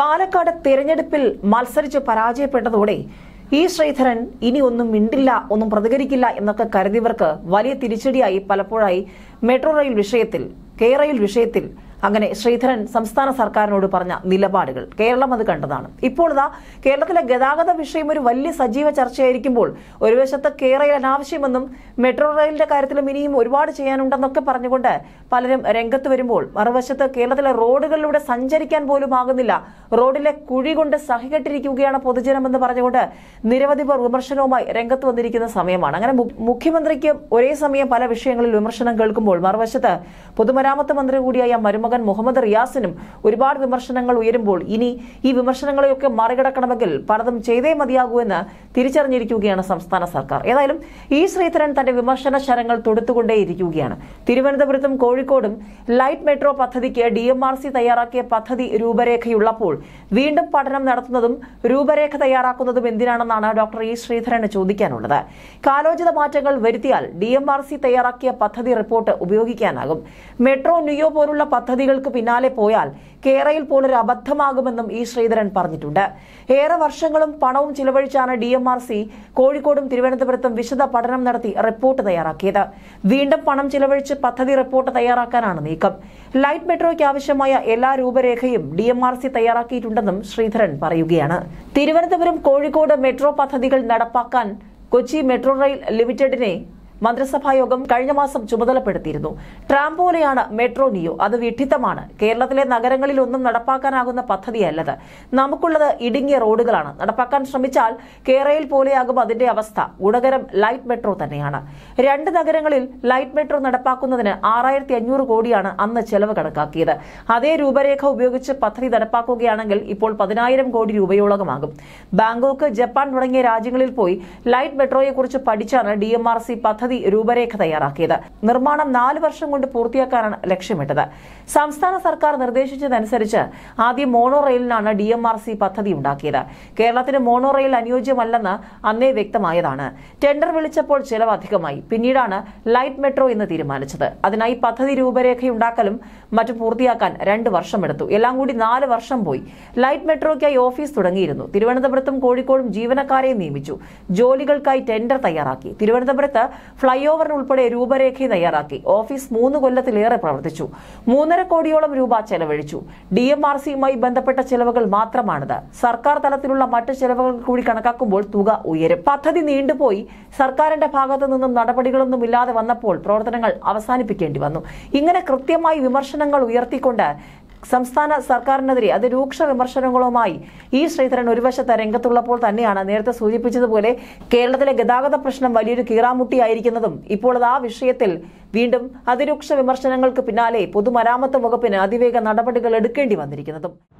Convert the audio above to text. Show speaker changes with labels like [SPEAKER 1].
[SPEAKER 1] പാലക്കാട് തിരഞ്ഞെടുപ്പിൽ മത്സരിച്ച് പരാജയപ്പെട്ടതോടെ ഈ ശ്രീധരൻ ഇനി ഒന്നും മിണ്ടില്ല ഒന്നും പ്രതികരിക്കില്ല എന്നൊക്കെ കരുതിയവർക്ക് വലിയ തിരിച്ചടിയായി പലപ്പോഴായി മെട്രോ റെയിൽ വിഷയത്തിൽ കെ റെയിൽ വിഷയത്തിൽ അങ്ങനെ ശ്രീധരൻ സംസ്ഥാന സർക്കാരിനോട് പറഞ്ഞ നിലപാടുകൾ കേരളം അത് കണ്ടതാണ് ഇപ്പോൾ ഇതാ കേരളത്തിലെ ഗതാഗത വിഷയം ഒരു വലിയ സജീവ ചർച്ചയായിരിക്കുമ്പോൾ ഒരു വശത്ത് കേരയിൽ അനാവശ്യമെന്നും മെട്രോ റെയിലിന്റെ കാര്യത്തിലും ഇനിയും ഒരുപാട് ചെയ്യാനുണ്ടെന്നൊക്കെ പറഞ്ഞുകൊണ്ട് പലരും രംഗത്ത് വരുമ്പോൾ മറുവശത്ത് കേരളത്തിലെ റോഡുകളിലൂടെ സഞ്ചരിക്കാൻ പോലും ആകുന്നില്ല റോഡിലെ കുഴി കൊണ്ട് സഹികെട്ടിരിക്കുകയാണ് പൊതുജനമെന്ന് പറഞ്ഞുകൊണ്ട് നിരവധി പേർ വിമർശനവുമായി രംഗത്ത് വന്നിരിക്കുന്ന സമയമാണ് അങ്ങനെ മുഖ്യമന്ത്രിക്ക് ഒരേ സമയം പല വിഷയങ്ങളിൽ വിമർശനം കേൾക്കുമ്പോൾ മറുവശത്ത് പൊതുമരാമത്ത് മന്ത്രി കൂടിയായ മരുമകൻ മുഹമ്മദ് റിയാസിനും ഒരുപാട് വിമർശനങ്ങൾ ഉയരുമ്പോൾ ഇനി ഈ വിമർശനങ്ങളെയൊക്കെ മറികടക്കണമെങ്കിൽ പലതും ചെയ്തേ മതിയാകൂ എന്ന് തിരിച്ചറിഞ്ഞിരിക്കുകയാണ് സംസ്ഥാന സർക്കാർ ഏതായാലും ഈ ശ്രീധരൻ തന്റെ വിമർശന ശരങ്ങൾ തൊടുത്തുകൊണ്ടേയിരിക്കുകയാണ് തിരുവനന്തപുരത്തും കോഴിക്കോടും ലൈറ്റ് മെട്രോ പദ്ധതിക്ക് ഡി തയ്യാറാക്കിയ പദ്ധതി രൂപരേഖയുള്ളപ്പോൾ വീണ്ടും പഠനം നടത്തുന്നതും രൂപരേഖ തയ്യാറാക്കുന്നതും എന്തിനാണെന്നാണ് ഡോക്ടർ ഇ ശ്രീധരന് ചോദിക്കാനുള്ളത് കാലോചിത മാറ്റങ്ങൾ വരുത്തിയാൽ ഡി എം ആർ സി തയ്യാറാക്കിയ പദ്ധതി റിപ്പോർട്ട് ഉപയോഗിക്കാനാകും മെട്രോ ന്യൂയോ പോലുള്ള പദ്ധതി സംഗതികൾക്ക് പിന്നാലെ പോയാൽ കേരയിൽ പോലൊരു അബദ്ധമാകുമെന്നും ഇ ശ്രീധരൻ പറഞ്ഞിട്ടുണ്ട് ഏറെ വർഷങ്ങളും പണവും ചിലവഴിച്ചാണ് ഡി എം ആർ സി കോഴിക്കോടും തിരുവനന്തപുരത്തും വിശദ പഠനം നടത്തി റിപ്പോർട്ട് തയ്യാറാക്കിയത് വീണ്ടും പണം ചിലവഴിച്ച് പദ്ധതി റിപ്പോർട്ട് തയ്യാറാക്കാനാണ് നീക്കം ലൈറ്റ് മെട്രോയ്ക്ക് ആവശ്യമായ എല്ലാ രൂപരേഖയും ഡി എം ആർ സി തയ്യാറാക്കിയിട്ടുണ്ടെന്നും ശ്രീധരൻ പറയുകയാണ് തിരുവനന്തപുരം കോഴിക്കോട് മെട്രോ പദ്ധതികൾ നടപ്പാക്കാൻ കൊച്ചി മെട്രോ റെയിൽ ലിമിറ്റഡിനെ മന്ത്രിസഭായോഗം കഴിഞ്ഞ മാസം ചുമതലപ്പെടുത്തിയിരുന്നു ട്രാംപോലെയാണ് മെട്രോ നിയോ അത് വിഠിത്തമാണ് കേരളത്തിലെ നഗരങ്ങളിലൊന്നും നടപ്പാക്കാനാകുന്ന പദ്ധതിയല്ലത് നമുക്കുള്ളത് ഇടുങ്ങിയ റോഡുകളാണ് നടപ്പാക്കാൻ ശ്രമിച്ചാൽ കേരയിൽ പോലെയാകും അതിന്റെ അവസ്ഥ ഗുണകരം ലൈറ്റ് മെട്രോ തന്നെയാണ് രണ്ട് നഗരങ്ങളിൽ ലൈറ്റ് മെട്രോ നടപ്പാക്കുന്നതിന് ആറായിരത്തി അഞ്ഞൂറ് കോടിയാണ് അന്ന് ചെലവ് കണക്കാക്കിയത് അതേ രൂപരേഖ ഉപയോഗിച്ച് പദ്ധതി നടപ്പാക്കുകയാണെങ്കിൽ ഇപ്പോൾ പതിനായിരം കോടി രൂപയോളകമാകും ബാങ്കോക്ക് ജപ്പാൻ തുടങ്ങിയ രാജ്യങ്ങളിൽ പോയി ലൈറ്റ് മെട്രോയെക്കുറിച്ച് പഠിച്ചാണ് ഡി എം ആർ സി പദ്ധതി പദ്ധതി രൂപരേഖ തയ്യാറാക്കിയത് നിർമ്മാണം നാല് വർഷം കൊണ്ട് പൂർത്തിയാക്കാനാണ് ലക്ഷ്യമിട്ടത് സംസ്ഥാന സർക്കാർ നിർദ്ദേശിച്ചതനുസരിച്ച് ആദ്യം മോണോ റെയിലിനാണ് ഡി എം ആർ സി പദ്ധതി ഉണ്ടാക്കിയത് കേരളത്തിന് മോണോ റെയിൽ അനുയോജ്യമല്ലെന്ന് അന്നേ വ്യക്തമായതാണ് ടെൻഡർ വിളിച്ചപ്പോൾ ചെലവ് അധികമായി പിന്നീടാണ് ലൈറ്റ് മെട്രോ എന്ന് തീരുമാനിച്ചത് അതിനായി പദ്ധതി രൂപരേഖയുണ്ടാക്കലും മറ്റും പൂർത്തിയാക്കാൻ രണ്ട് വർഷമെടുത്തു എല്ലാം കൂടി നാല് വർഷം പോയി ലൈറ്റ് മെട്രോയ്ക്കായി ഓഫീസ് തുടങ്ങിയിരുന്നു തിരുവനന്തപുരത്തും കോഴിക്കോടും ജീവനക്കാരെ നിയമിച്ചു ജോലികൾക്കായി ടെൻഡർ തയ്യാറാക്കി തിരുവനന്തപുരത്ത് ഫ്ളൈ ഉൾപ്പെടെ രൂപരേഖ തയ്യാറാക്കി ഓഫീസ് മൂന്ന് കൊല്ലത്തിലേറെ പ്രവർത്തിച്ചു മൂന്നര കോടിയോളം രൂപ ചെലവഴിച്ചു ഡി എം ആർ സിയുമായി ബന്ധപ്പെട്ട ചെലവുകൾ മാത്രമാണിത് സർക്കാർ തലത്തിലുള്ള മറ്റ് ചെലവുകൾ കൂടി കണക്കാക്കുമ്പോൾ തുക ഉയരും പദ്ധതി നീണ്ടുപോയി സർക്കാരിന്റെ ഭാഗത്തു നിന്നും നടപടികളൊന്നും ഇല്ലാതെ വന്നപ്പോൾ പ്രവർത്തനങ്ങൾ അവസാനിപ്പിക്കേണ്ടി വന്നു ഇങ്ങനെ കൃത്യമായി വിമർശനങ്ങൾ ഉയർത്തിക്കൊണ്ട് സംസ്ഥാന സർക്കാരിനെതിരെ അതിരൂക്ഷ വിമർശനങ്ങളുമായി ഇ ശ്രീധരൻ ഒരു വശത്ത് രംഗത്തുള്ളപ്പോൾ തന്നെയാണ് നേരത്തെ സൂചിപ്പിച്ചതുപോലെ കേരളത്തിലെ ഗതാഗത പ്രശ്നം വലിയൊരു കീറാമുട്ടിയായിരിക്കുന്നതും ഇപ്പോൾ അത് ആ വിഷയത്തിൽ വീണ്ടും അതിരൂക്ഷ വിമർശനങ്ങൾക്ക് പിന്നാലെ പൊതുമരാമത്ത് വകുപ്പിന് അതിവേഗ നടപടികൾ എടുക്കേണ്ടി വന്നിരിക്കുന്നതും